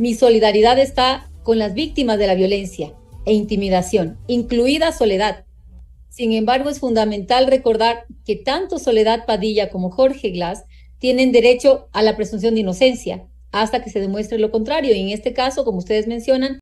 Mi solidaridad está con las víctimas de la violencia e intimidación, incluida Soledad. Sin embargo, es fundamental recordar que tanto Soledad Padilla como Jorge Glass tienen derecho a la presunción de inocencia hasta que se demuestre lo contrario. Y en este caso, como ustedes mencionan,